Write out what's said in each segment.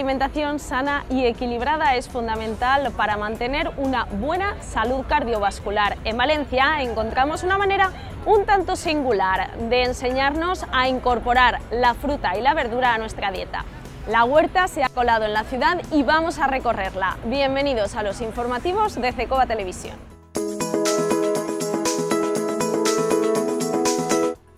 alimentación sana y equilibrada es fundamental para mantener una buena salud cardiovascular. En Valencia encontramos una manera un tanto singular de enseñarnos a incorporar la fruta y la verdura a nuestra dieta. La huerta se ha colado en la ciudad y vamos a recorrerla. Bienvenidos a los informativos de cecoa Televisión.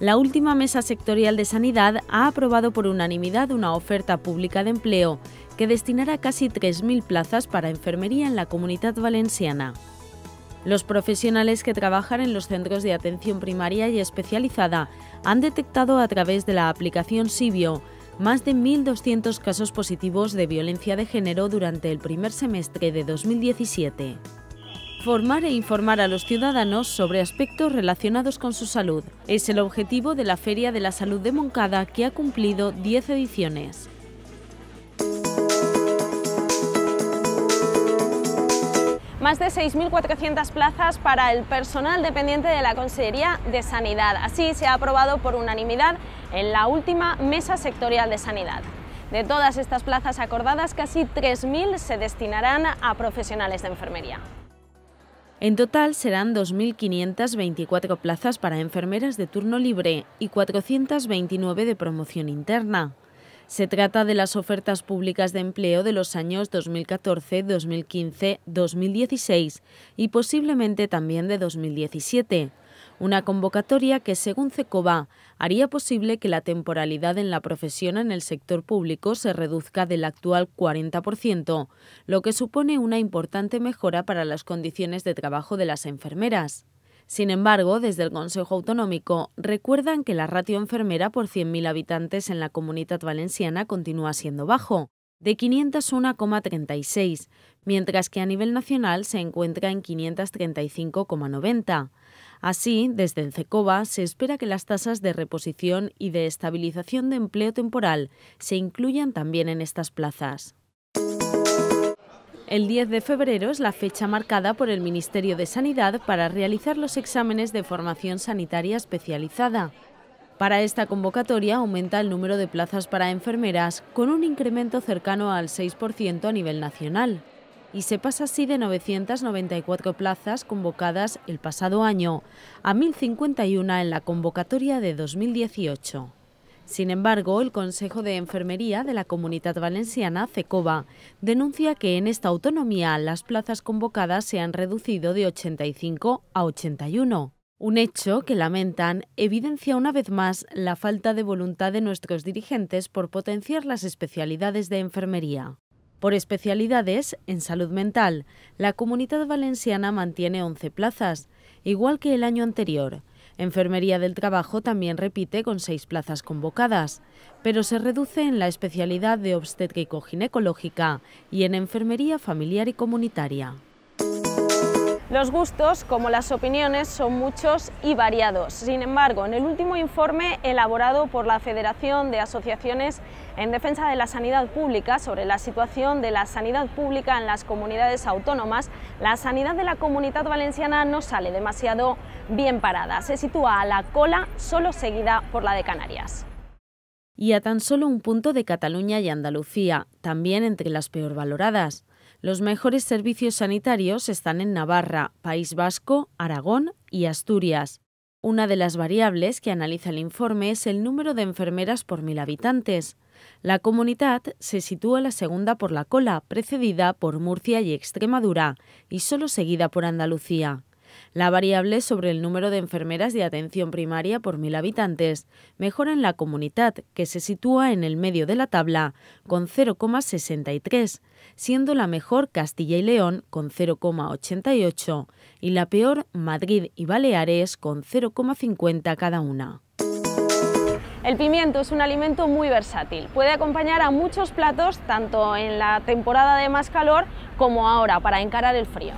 la última mesa sectorial de sanidad ha aprobado por unanimidad una oferta pública de empleo que destinará casi 3.000 plazas para enfermería en la comunidad valenciana. Los profesionales que trabajan en los centros de atención primaria y especializada han detectado a través de la aplicación Sibio más de 1.200 casos positivos de violencia de género durante el primer semestre de 2017 formar e informar a los ciudadanos sobre aspectos relacionados con su salud. Es el objetivo de la Feria de la Salud de Moncada que ha cumplido 10 ediciones. más de 6.400 plazas para el personal dependiente de la Consejería de Sanidad. Así se ha aprobado por unanimidad en la última Mesa Sectorial de Sanidad. De todas estas plazas acordadas, casi 3.000 se destinarán a profesionales de enfermería. En total serán 2.524 plazas para enfermeras de turno libre y 429 de promoción interna. Se trata de las ofertas públicas de empleo de los años 2014, 2015, 2016 y posiblemente también de 2017. Una convocatoria que, según CECOBA, haría posible que la temporalidad en la profesión en el sector público se reduzca del actual 40%, lo que supone una importante mejora para las condiciones de trabajo de las enfermeras. Sin embargo, desde el Consejo Autonómico recuerdan que la ratio enfermera por 100.000 habitantes en la comunidad valenciana continúa siendo bajo, de 501,36, mientras que a nivel nacional se encuentra en 535,90. Así, desde el se espera que las tasas de reposición y de estabilización de empleo temporal se incluyan también en estas plazas. El 10 de febrero es la fecha marcada por el Ministerio de Sanidad para realizar los exámenes de formación sanitaria especializada. Para esta convocatoria aumenta el número de plazas para enfermeras con un incremento cercano al 6% a nivel nacional y se pasa así de 994 plazas convocadas el pasado año a 1.051 en la convocatoria de 2018. Sin embargo, el Consejo de Enfermería de la Comunidad Valenciana, CECOVA, denuncia que en esta autonomía las plazas convocadas se han reducido de 85 a 81. Un hecho que lamentan evidencia una vez más la falta de voluntad de nuestros dirigentes por potenciar las especialidades de enfermería por especialidades en salud mental. La comunidad valenciana mantiene 11 plazas, igual que el año anterior. Enfermería del Trabajo también repite con seis plazas convocadas, pero se reduce en la especialidad de obstétrico-ginecológica y en enfermería familiar y comunitaria. Los gustos, como las opiniones, son muchos y variados. Sin embargo, en el último informe elaborado por la Federación de Asociaciones en Defensa de la Sanidad Pública sobre la situación de la sanidad pública en las comunidades autónomas, la sanidad de la comunidad valenciana no sale demasiado bien parada. Se sitúa a la cola, solo seguida por la de Canarias y a tan solo un punto de Cataluña y Andalucía, también entre las peor valoradas. Los mejores servicios sanitarios están en Navarra, País Vasco, Aragón y Asturias. Una de las variables que analiza el informe es el número de enfermeras por mil habitantes. La comunidad se sitúa la segunda por la cola, precedida por Murcia y Extremadura, y solo seguida por Andalucía. La variable sobre el número de enfermeras de atención primaria por mil habitantes mejora en la comunidad, que se sitúa en el medio de la tabla, con 0,63, siendo la mejor Castilla y León con 0,88 y la peor Madrid y Baleares con 0,50 cada una. El pimiento es un alimento muy versátil, puede acompañar a muchos platos tanto en la temporada de más calor como ahora para encarar el frío.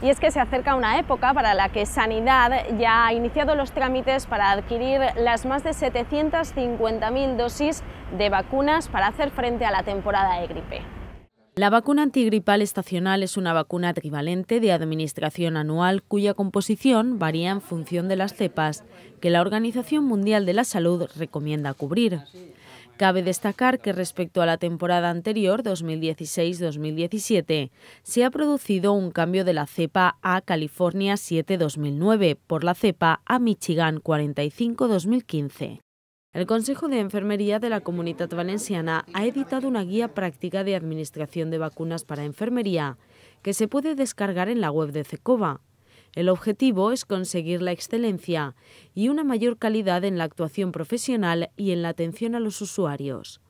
Y es que se acerca una época para la que Sanidad ya ha iniciado los trámites para adquirir las más de 750.000 dosis de vacunas para hacer frente a la temporada de gripe. La vacuna antigripal estacional es una vacuna trivalente de administración anual cuya composición varía en función de las cepas que la Organización Mundial de la Salud recomienda cubrir. Cabe destacar que respecto a la temporada anterior, 2016-2017, se ha producido un cambio de la cepa A California 7-2009 por la cepa A Michigan 45-2015. El Consejo de Enfermería de la Comunidad Valenciana ha editado una guía práctica de administración de vacunas para enfermería que se puede descargar en la web de CECOVA. El objetivo es conseguir la excelencia y una mayor calidad en la actuación profesional y en la atención a los usuarios.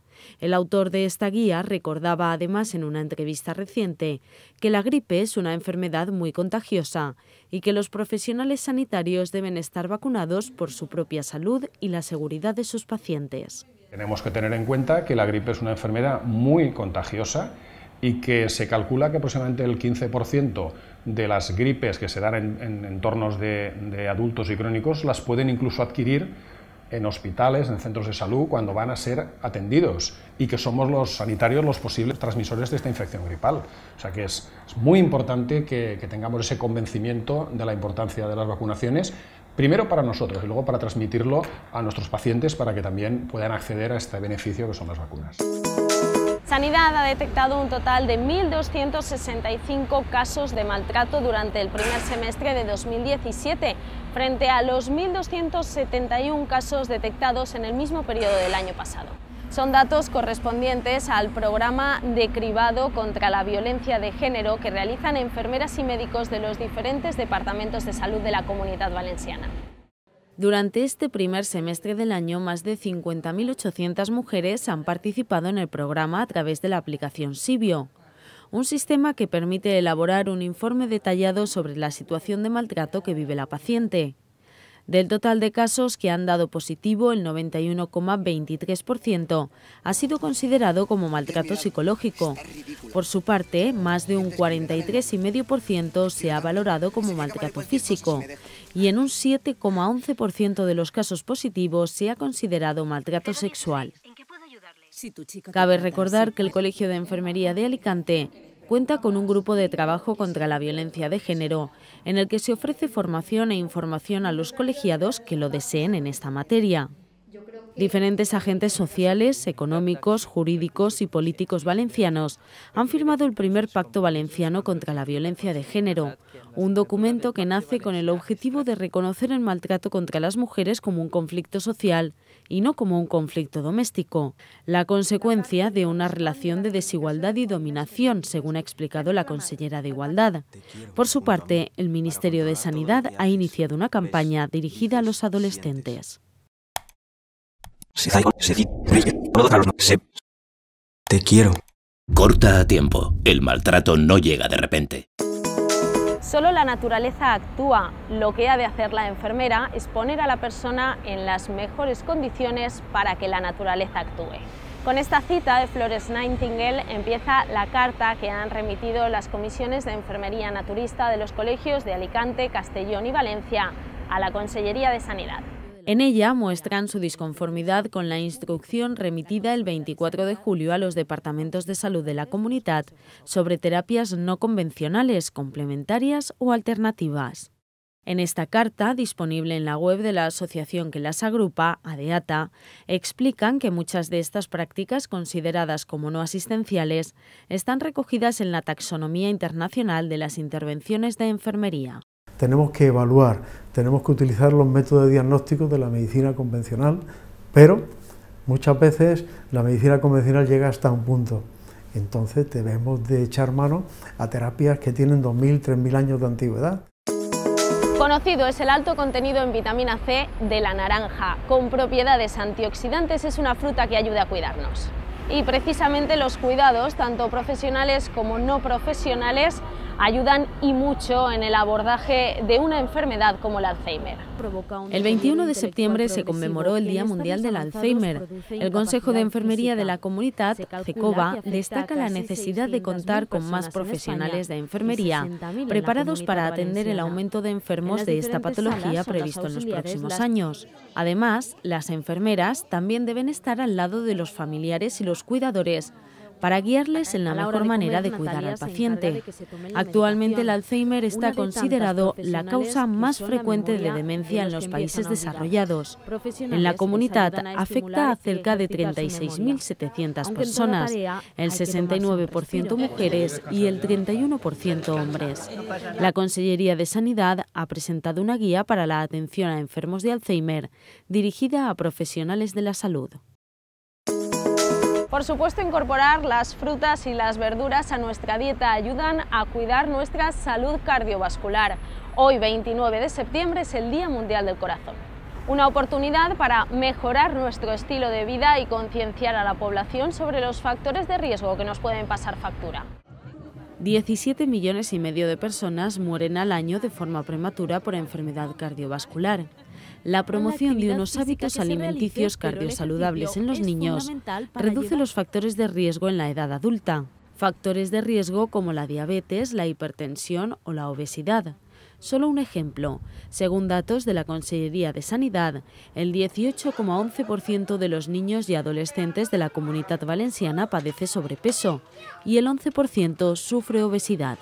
El autor de esta guía recordaba además en una entrevista reciente que la gripe es una enfermedad muy contagiosa y que los profesionales sanitarios deben estar vacunados por su propia salud y la seguridad de sus pacientes. Tenemos que tener en cuenta que la gripe es una enfermedad muy contagiosa y que se calcula que aproximadamente el 15% de las gripes que se dan en, entornos de adultos y crónicos las pueden incluso adquirir en hospitales, en centros de salud, cuando van a ser atendidos y que somos los sanitarios los posibles transmisores de esta infección gripal. O sea que es, muy importante que, tengamos ese convencimiento de la importancia de las vacunaciones, primero para nosotros y luego para transmitirlo a nuestros pacientes para que también puedan acceder a este beneficio que son las vacunas. Sanidad ha detectado un total de 1.265 casos de maltrato durante el primer semestre de 2017, frente a los 1.271 casos detectados en el mismo periodo del año pasado. Son datos correspondientes al programa de cribado contra la violencia de género que realizan enfermeras y médicos de los diferentes departamentos de salud de la Comunidad Valenciana. Durante este primer semestre del año, más de 50.800 mujeres han participado en el programa a través de la aplicación Sibio, un sistema que permite elaborar un informe detallado sobre la situación de maltrato que vive la paciente. Del total de casos que han dado positivo, el 91,23% ha sido considerado como maltrato psicológico. Por su parte, más de un 43,5% se ha valorado como maltrato físico y en un 7,11% de los casos positivos se ha considerado maltrato sexual. Cabe recordar que el pues, Colegio de Enfermería de Alicante cuenta con un grupo de trabajo contra la violencia de género, en el que se ofrece formación e información a los colegiados que lo deseen en esta materia. Diferentes agentes sociales, económicos, jurídicos y políticos valencianos han firmado el primer Pacto Valenciano contra la Violencia de Género, un documento que nace con el objetivo de reconocer el maltrato contra las mujeres como un conflicto social y no como un conflicto doméstico, la consecuencia de una relación de desigualdad y dominación, según ha explicado la consellera de Igualdad. Por su parte, el Ministerio de Sanidad ha iniciado una campaña dirigida a los adolescentes. Te quiero. Corta a tiempo. El maltrato no llega de repente. Solo la naturaleza actúa. Lo que ha de hacer la enfermera es poner a la persona en las mejores condiciones para que la naturaleza actúe. Con esta cita de Flores Nightingale empieza la carta que han remitido las comisiones de enfermería naturista de los colegios de Alicante, Castellón y Valencia a la Consellería de Sanidad. En ella muestran su disconformidad con la instrucción remitida el 24 de julio a los departamentos de salud de la comunidad sobre terapias no convencionales, complementarias o alternativas. En esta carta, disponible en la web de la asociación que las agrupa, ADEATA, explican que muchas de estas prácticas consideradas como no asistenciales están recogidas en la taxonomía internacional de las intervenciones de enfermería. Tenemos que evaluar tenemos que utilizar los métodos de diagnóstico de la medicina convencional, pero muchas veces la medicina convencional llega hasta un punto. Entonces debemos de echar mano a terapias que tienen 2.000, 3.000 años de antigüedad. Conocido es el alto contenido en vitamina C de la naranja. Con propiedades antioxidantes es una fruta que ayuda a cuidarnos y precisamente los cuidados, tanto profesionales como no profesionales, ayudan y mucho en el abordaje de una enfermedad como el Alzheimer. El 21 de septiembre se conmemoró el Día Mundial del Alzheimer. El Consejo de Enfermería de la Comunidad, CECOBA, destaca la necesidad de contar con más profesionales de enfermería preparados para atender el aumento de enfermos de esta patología previsto en los próximos años. Además, las enfermeras también deben estar al lado de los familiares y los cuidadores para guiarles en la mejor manera de cuidar al paciente. Actualmente el Alzheimer está considerado la causa más frecuente de demencia en los países desarrollados. En la comunidad afecta a cerca este de 36.700 personas, el 69% mujeres y el 31% hombres. La Consellería de Sanidad ha presentado una guía para la atención a enfermos de Alzheimer dirigida a profesionales de la salud. Por supuesto, incorporar las frutas y las verduras a nuestra dieta ayudan a cuidar nuestra salud cardiovascular. Hoy, 29 de septiembre, es el Día Mundial del Corazón. Una oportunidad para mejorar nuestro estilo de vida y concienciar a la población sobre los factores de riesgo que nos pueden pasar factura. 17 millones y medio de personas mueren al año de forma prematura por enfermedad cardiovascular. La promoción de unos hábitos alimenticios cardiosaludables en los niños reduce los factores de riesgo en la edad adulta, factores de riesgo como la diabetes, la hipertensión o la obesidad. Solo un ejemplo. Según datos de la Consejería de Sanidad, el 18,11% de los niños y adolescentes de la comunidad valenciana padece sobrepeso y el 11% sufre obesidad.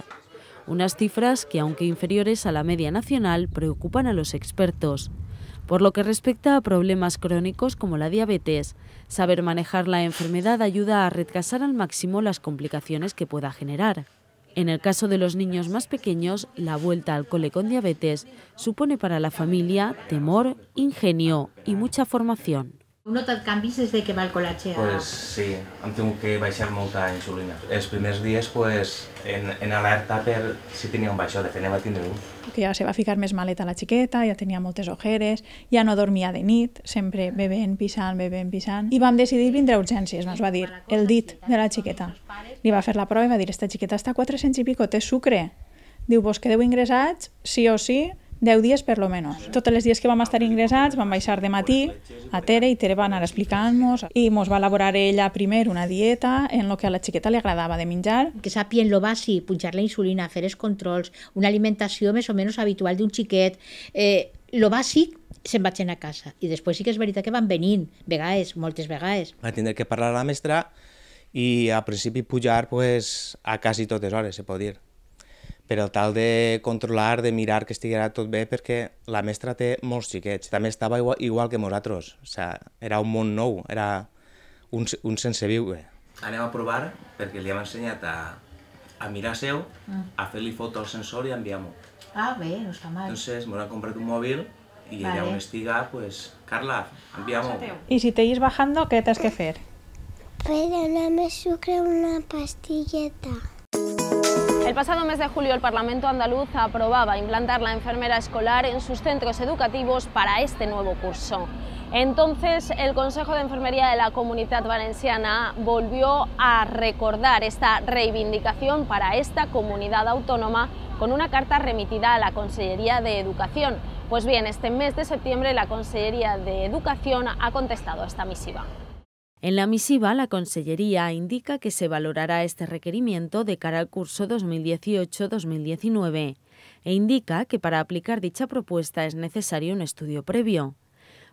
Unas cifras que, aunque inferiores a la media nacional, preocupan a los expertos. Por lo que respecta a problemas crónicos como la diabetes, saber manejar la enfermedad ayuda a retrasar al máximo las complicaciones que pueda generar. En el caso de los niños más pequeños, la vuelta al cole con diabetes supone para la familia temor, ingenio y mucha formación. No te'n canvis des de que va el col·latge A... Pues sí, hem tingut que baixar molta insulina. Els primers dies pues, en, en alerta per si tenia un baixó, de fet a tindre un. Que ja se va ficar més maleta la xiqueta, ja tenia moltes ojeres, ja no dormia de nit, sempre bevent, pisant, bevent, pisant. I vam decidir vindre a urgències, ens va dir, el dit de la xiqueta. Li va fer la prova i va dir, esta xiqueta està a 400 i pico, té sucre. Diu, vos quedeu ingressats, sí o sí, 10 dies per lo menos. Tots els dies que vam estar ingressats vam baixar de matí a Tere i Tere va anar explicant-nos i mos va elaborar ella primer una dieta en lo que a la xiqueta li agradava de menjar. Que sàpien lo bàsic, punxar la insulina, fer els controls, una alimentació més o menys habitual d'un xiquet, eh, lo bàsic se'n vaig anar a casa. I després sí que és veritat que van venint, vegades, moltes vegades. Va tindre que parlar a la mestra i al principi pujar pues, a quasi totes hores, se pot dir per tal de controlar, de mirar que estiguera tot bé, perquè la mestra té molts xiquets. També estava igual, igual que nosaltres. O sigui, era un món nou, era un, un sense viure. Anem a provar, perquè li hem ensenyat a, a mirar seu, mm. a fer-li foto al sensor i enviar-m'ho. Ah, bé, no està mal. Entonces, m'ho han comprat un mòbil i vale. allà on estiga, pues, Carla, enviamos. I si te bajando, què tienes que hacer? Pues dame sucre una pastilleta. El pasado mes de julio el Parlamento andaluz aprobaba implantar la enfermera escolar en sus centros educativos para este nuevo curso. Entonces, el Consejo de Enfermería de la Comunidad Valenciana volvió a recordar esta reivindicación para esta comunidad autónoma con una carta remitida a la Consellería de Educación. Pues bien, este mes de septiembre la Consellería de Educación ha contestado a esta misiva. En la misiva, la Consellería indica que se valorará este requerimiento de cara al curso 2018-2019 e indica que para aplicar dicha propuesta es necesario un estudio previo.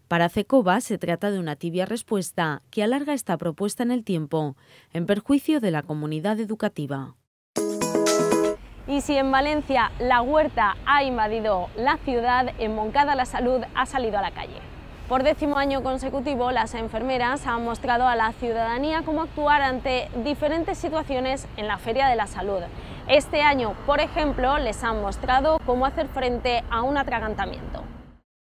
Para CECOBA se trata de una tibia respuesta que alarga esta propuesta en el tiempo, en perjuicio de la comunidad educativa. Y si en Valencia la huerta ha invadido la ciudad, en Moncada la salud ha salido a la calle. Por décimo año consecutivo, las enfermeras han mostrado a la ciudadanía cómo actuar ante diferentes situaciones en la Feria de la Salud. Este año, por ejemplo, les han mostrado cómo hacer frente a un atragantamiento.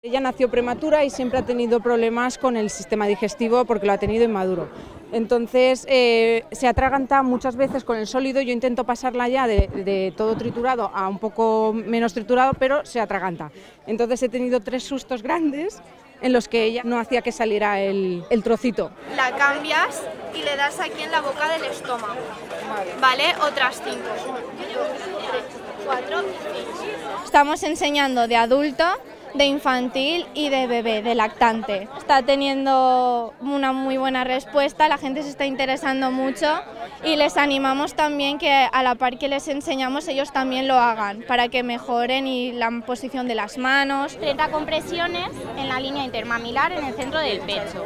Ella nació prematura y siempre ha tenido problemas con el sistema digestivo porque lo ha tenido inmaduro. Entonces eh, se atraganta muchas veces con el sólido, yo intento pasarla ya de, todo triturado a un poco menos triturado, pero se atraganta. Entonces he tenido tres sustos grandes en los que ella no hacía que saliera el, trocito. La cambias y le das aquí en la boca del estómago, ¿vale? Otras cinco. Estamos enseñando de adulto de infantil y de bebé, de lactante. Está teniendo una muy buena respuesta, la gente se está interesando mucho y les animamos también que a la par que les enseñamos ellos también lo hagan para que mejoren y la posición de las manos. 30 compresiones en la línea intermamilar en el centro del pecho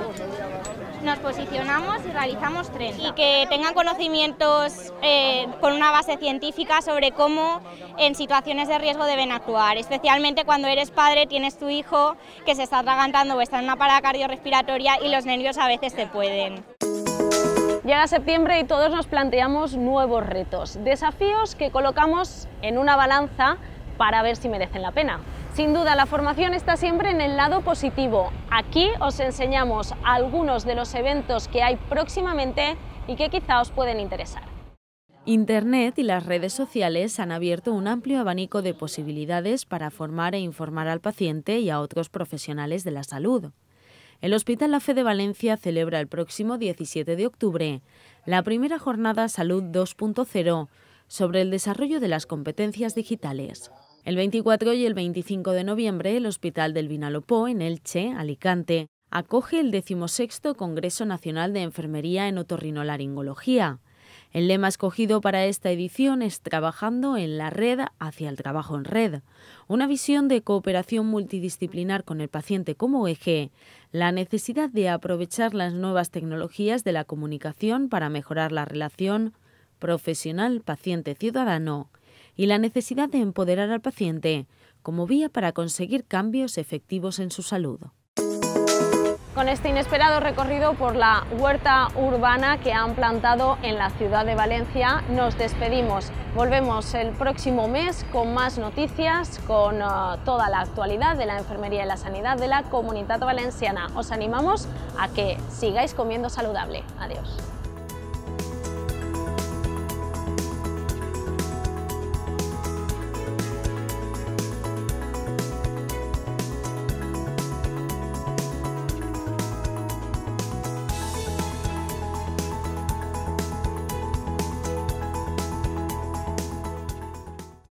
nos posicionamos y realizamos 30. Y que tengan conocimientos eh, con una base científica sobre cómo en situaciones de riesgo deben actuar, especialmente cuando eres padre, tienes tu hijo que se está atragantando o está en una parada cardiorrespiratoria y los nervios a veces te pueden. Llega septiembre y todos nos planteamos nuevos retos, desafíos que colocamos en una balanza para ver si merecen la pena. Sin duda, la formación está siempre en el lado positivo. Aquí os enseñamos algunos de los eventos que hay próximamente y que quizá os pueden interesar. Internet y las redes sociales han abierto un amplio abanico de posibilidades para formar e informar al paciente y a otros profesionales de la salud. El Hospital La Fe de Valencia celebra el próximo 17 de octubre la primera jornada Salud 2.0 sobre el desarrollo de las competencias digitales. El 24 y el 25 de noviembre, el Hospital del Vinalopó, en Elche, Alicante, acoge el 16 Congreso Nacional de Enfermería en Otorrinolaringología. El lema escogido para esta edición es Trabajando en la red hacia el trabajo en red, una visión de cooperación multidisciplinar con el paciente como eje, la necesidad de aprovechar las nuevas tecnologías de la comunicación para mejorar la relación profesional paciente-ciudadano y la necesidad de empoderar al paciente como vía para conseguir cambios efectivos en su salud. Con este inesperado recorrido por la huerta urbana que han plantado en la ciudad de Valencia, nos despedimos. Volvemos el próximo mes con más noticias, con uh, toda la actualidad de la enfermería y la sanidad de la comunidad valenciana. Os animamos a que sigáis comiendo saludable. Adiós.